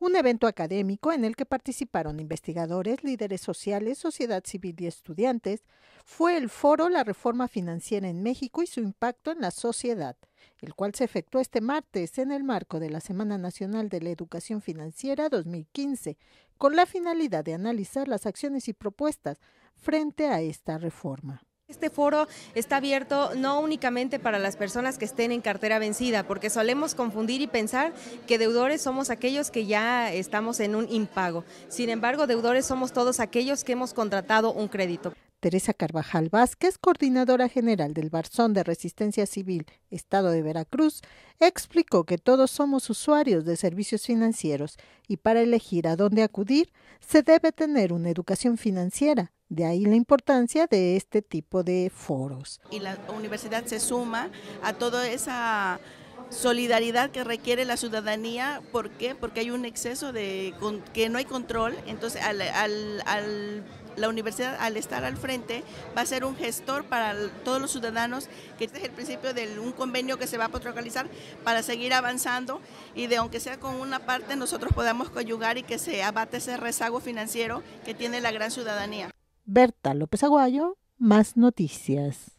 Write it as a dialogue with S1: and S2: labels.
S1: Un evento académico en el que participaron investigadores, líderes sociales, sociedad civil y estudiantes fue el foro La Reforma Financiera en México y su impacto en la sociedad, el cual se efectuó este martes en el marco de la Semana Nacional de la Educación Financiera 2015, con la finalidad de analizar las acciones y propuestas frente a esta reforma.
S2: Este foro está abierto no únicamente para las personas que estén en cartera vencida, porque solemos confundir y pensar que deudores somos aquellos que ya estamos en un impago. Sin embargo, deudores somos todos aquellos que hemos contratado un crédito.
S1: Teresa Carvajal Vázquez, coordinadora general del Barzón de Resistencia Civil, Estado de Veracruz, explicó que todos somos usuarios de servicios financieros y para elegir a dónde acudir se debe tener una educación financiera de ahí la importancia de este tipo de foros.
S3: Y la universidad se suma a toda esa solidaridad que requiere la ciudadanía. ¿Por qué? Porque hay un exceso de que no hay control. Entonces, la universidad, al estar al frente, va a ser un gestor para todos los ciudadanos, que este es el principio de un convenio que se va a protocolizar para seguir avanzando y de aunque sea con una parte, nosotros podamos coyugar y que se abate ese rezago financiero que tiene la gran ciudadanía.
S1: Berta López Aguayo, más noticias.